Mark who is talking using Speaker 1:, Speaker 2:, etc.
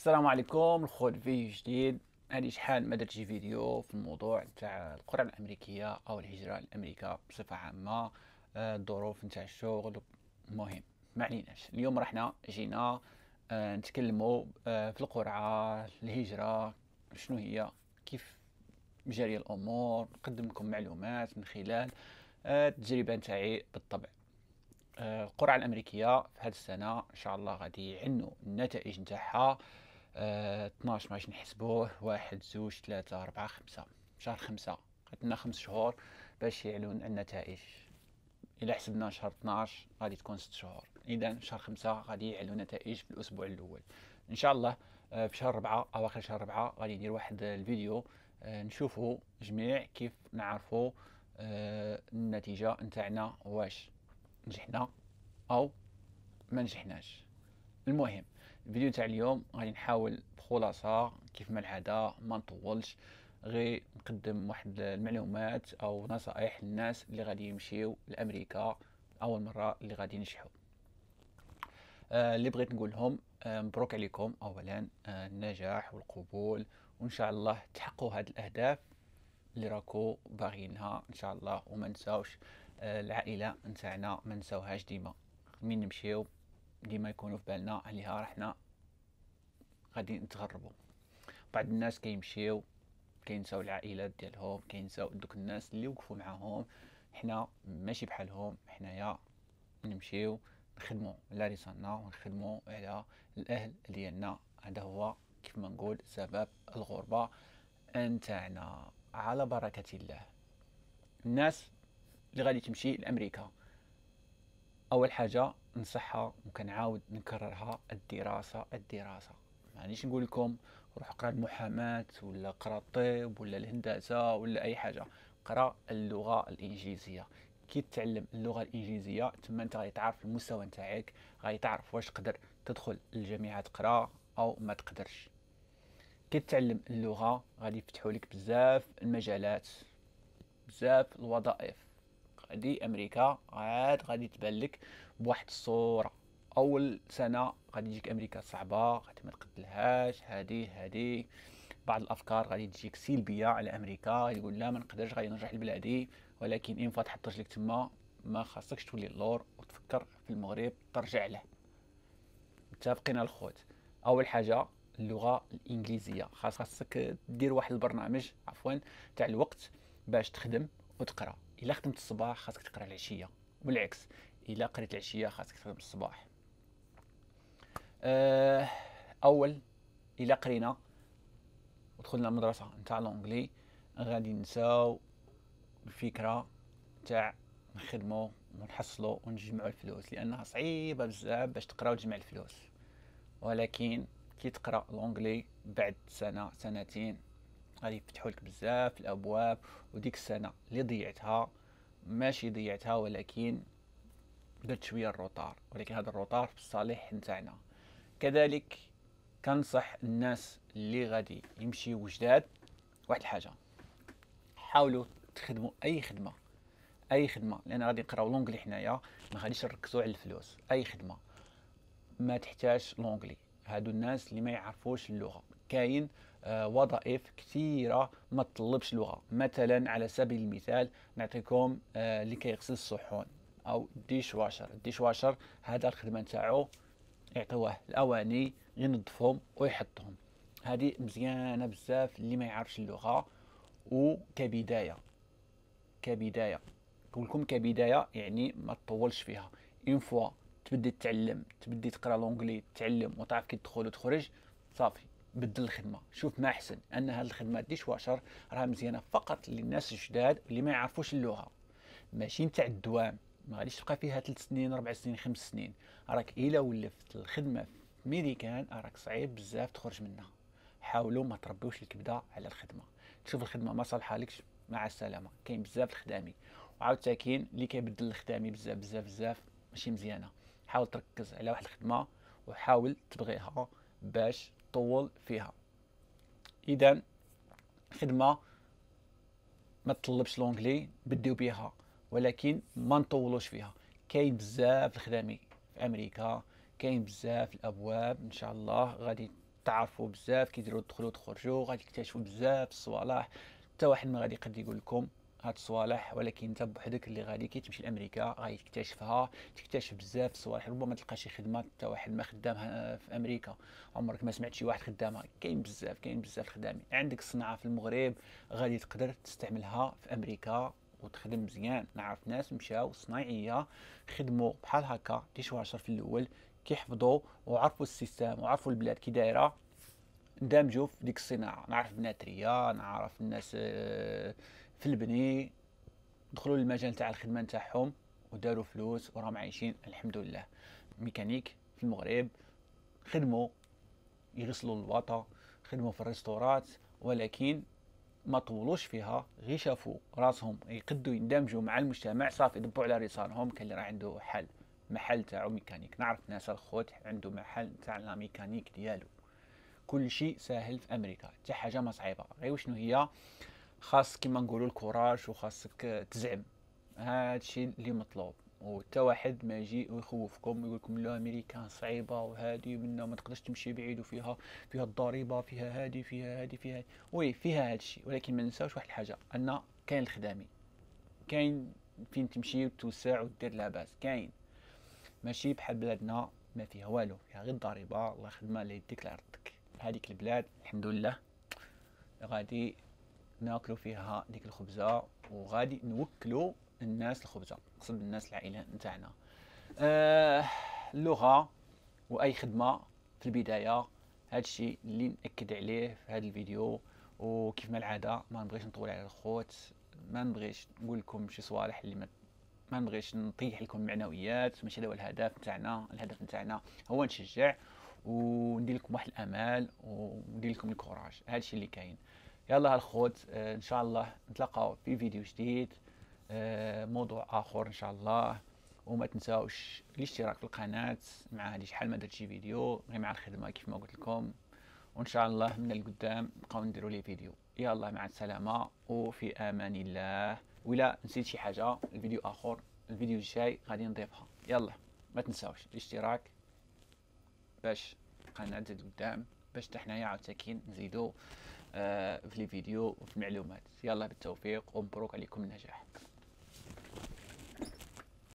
Speaker 1: السلام عليكم الخوت فيديو جديد هادي شحال ما درت فيديو في الموضوع تاع القرعه الامريكيه او الهجره لامريكا بصفه عامه آه، الظروف نتاع الشغل المهم ما عليناش اليوم رحنا جينا آه، نتكلموا آه، في القرعه الهجره شنو هي كيف جاري الامور نقدم لكم معلومات من خلال التجربه نتاعي بالطبع القرعه الامريكيه في هذه السنه ان شاء الله غادي يعنوا النتائج نتاعها 12 آه، ما نحسبوه واحد زوج ثلاثة أربعة خمسة شهر خمسة عندنا خمس شهور باش يعلون النتائج إلا حسبنا شهر 12 غادي تكون ست شهور إذا شهر خمسة غادي يعلو نتائج في الأسبوع الأول إن شاء الله آه، في شهر أربعة أواخر شهر أربعة غادي ندير واحد الفيديو آه نشوفوا جميع كيف نعرفوا آه، النتيجة نتاعنا واش نجحنا أو ما نجحناش المهم الفيديو تاع اليوم غادي نحاول بخلاصه كيف ما العاده ما نطولش غير نقدم واحد المعلومات او نصائح للناس اللي غادي يمشيو لامريكا اول مره اللي غادي ينجحوا آه اللي بغيت نقول لهم آه مبروك عليكم اولا آه النجاح والقبول وان شاء الله تحققوا هاد الاهداف اللي راكو باغينها ان شاء الله وما نساوش آه، العائله نتاعنا ما نساوهاش ديما من نمشيو ديما يكونوا في بالنا عليها رحنا غادي نتغربوا بعض الناس كيمشيو كينساو العائلات ديالهم كينساو دوك الناس اللي وقفوا معاهم حنا ماشي بحالهم حنايا نمشيو نخدموا على رسالنا ونخدموا على الاهل ديالنا هذا هو كيف ما نقول سبب الغربه نتاعنا على بركه الله الناس اللي غادي تمشي لامريكا اول حاجه نصحها وكنعاود نكررها الدراسه الدراسه مانيش نقول لكم روح قرا المحاماه ولا قرا الطب ولا الهندسه ولا اي حاجه قرا اللغه الانجليزيه كي تتعلم اللغه الانجليزيه تما انت غيتعرف المستوى نتاعك غادي تعرف واش تقدر تدخل الجامعه تقرا او ما تقدرش كي تتعلم اللغه غادي يفتحوا لك بزاف المجالات بزاف الوظائف دي امريكا عاد غادي تبان لك بواحد الصوره اول سنه غادي تجيك امريكا صعبه غادي ما تقتلهاش هادي هادي بعض الافكار غادي تجيك سلبيه على امريكا يقول لا ما نقدرش غادي نرجع لبلادي ولكن ان فوا تحط رجلك تما ما خاصكش تولي اللور وتفكر في المغرب ترجع له متفقين الخوت اول حاجه اللغه الانجليزيه خاص خاصك دير واحد البرنامج عفوا تاع الوقت باش تخدم وتقرا الا خدمت الصباح خاصك تقرا العشيه والعكس الا قريت العشيه خاصك تخدم الصباح أه اول الا قرينا ودخلنا المدرسه نتاع لونجلي غادي نساو الفكره تاع نخدمو ونحصلو ونجمعو الفلوس لانها صعيبه بزاف باش تقرا وتجمع الفلوس ولكن كي تقرا لونجلي بعد سنه سنتين غادي يفتحوا لك بزاف الابواب وديك السنه اللي ضيعتها ماشي ضيعتها ولكن درت شويه الروتار ولكن هذا الروتار في الصالح نتاعنا كذلك كنصح الناس اللي غادي يمشيو جداد واحد الحاجه حاولوا تخدموا اي خدمه اي خدمه لان غادي نقراو لونجلي حنايا ما غاديش نركزوا على الفلوس اي خدمه ما تحتاج لونجلي هادو الناس اللي ما يعرفوش اللغه كاين آه، وظائف كثيره ما تطلبش لغه مثلا على سبيل المثال نعطيكم اللي آه، كيغسل الصحون او ديش واشر الديش واشر هذا الخدمه نتاعو يعطيوه الاواني ينظفهم ويحطهم هذه مزيانه بزاف اللي ما يعرفش اللغه وكبدايه كبدايه لكم كبدايه يعني ما تطولش فيها اون فوا تبدي تتعلم تبدي تقرا لونجلي تعلم وتعرف كي تدخل وتخرج صافي بدل الخدمه شوف ما احسن ان هذه الخدمه ديش واشر راه مزيانه فقط للناس الجداد اللي ما يعرفوش اللغه ماشي نتاع الدوام ما غاديش تبقى فيها ثلاث سنين 4 سنين خمس سنين راك الا ولفت الخدمه في ميريكان راك صعيب بزاف تخرج منها حاولوا ما تربيوش الكبده على الخدمه تشوف الخدمه ما صالحالكش مع السلامه كاين بزاف الخدامي وعاود كاين اللي كيبدل الخدامي بزاف بزاف بزاف ماشي مزيانه حاول تركز على واحد الخدمه وحاول تبغيها باش تطول فيها اذا خدمه ما تطلبش لونجلي بديو بها ولكن ما نطولوش فيها كاين بزاف الخدامي في امريكا كاين بزاف الابواب ان شاء الله غادي تعرفوا بزاف كيديروا تدخلوا تخرجوا غادي تكتشفوا بزاف الصوالح حتى واحد ما غادي يقدر يقول لكم هاد الصوالح ولكن انت بوحدك اللي غادي كي تمشي لامريكا غادي تكتشفها تكتشف بزاف الصوالح ربما تلقى شي خدمه حتى واحد ما خدامها آه، في امريكا عمرك ما سمعت شي واحد خدامها كاين بزاف كاين بزاف الخدامين عندك صناعه في المغرب غادي تقدر تستعملها في امريكا وتخدم مزيان نعرف ناس مشاو صناعيه خدموا بحال هكا دي شهر في الاول كيحفظوا وعرفوا السيستم وعرفوا البلاد كي دايره اندمجوا في ديك الصناعه نعرف بناتريه نعرف الناس آه، في البني دخلوا للمجال تاع الخدمه نتاعهم وداروا فلوس وراهم عايشين الحمد لله ميكانيك في المغرب خدموا يغسلوا الواطا خدموا في الريستورات ولكن ما طولوش فيها غير شافوا راسهم يقدوا يندمجوا مع المجتمع صافي يدبوا على رصانهم كان اللي راه عنده حل محل تاعو ميكانيك نعرف ناس الخوت عنده محل تاع لا ميكانيك ديالو كل شيء ساهل في امريكا حتى حاجه ما صعيبه غير شنو هي خاص كيما نقولوا الكوراج وخاصك تزعم هذا الشيء اللي مطلوب وتا واحد ما يجي ويخوفكم ويقول لكم لا امريكان صعيبه وهذه منا ما تقدرش تمشي بعيد وفيها فيها الضريبه فيها هذه فيها هذه فيها وي فيها هذا الشيء ولكن ما ننساوش واحد الحاجه ان كاين الخدامي كاين فين تمشي وتوسع ودير لاباس كاين ماشي بحال بلادنا ما فيها والو فيها غير الضريبه الله يخدمها اللي يديك لعرضك هذيك البلاد الحمد لله غادي ناكلوا فيها ديك الخبزه وغادي نوكلوا الناس الخبزه نقصد الناس العائله نتاعنا آه اللغه واي خدمه في البدايه هذا الشيء اللي ناكد عليه في هذا الفيديو وكيف ما العاده ما نبغيش نطول على الخوت ما نبغيش نقول لكم شي صوالح اللي ما ما نبغيش نطيح لكم معنويات ماشي هذا هو الهدف نتاعنا الهدف نتاعنا هو نشجع وندير لكم واحد الامال وندير لكم الكوراج هذا الشيء اللي كاين يلا هالخوت آه، ان شاء الله نتلقاو في فيديو جديد آه، موضوع اخر ان شاء الله وما تنساوش الاشتراك في القناه مع هذه شحال ما درت شي فيديو غير مع الخدمه كيف ما قلت لكم وان شاء الله من القدام نبقاو نديرو لي فيديو يلا مع السلامه وفي امان الله ولا نسيت شي حاجه الفيديو اخر الفيديو الجاي غادي نضيفها يلا ما تنساوش الاشتراك باش القناه تزيد قدام باش حتى حنايا عاوتاكين نزيدو آه، في الفيديو وفي المعلومات يلا بالتوفيق ومبروك عليكم النجاح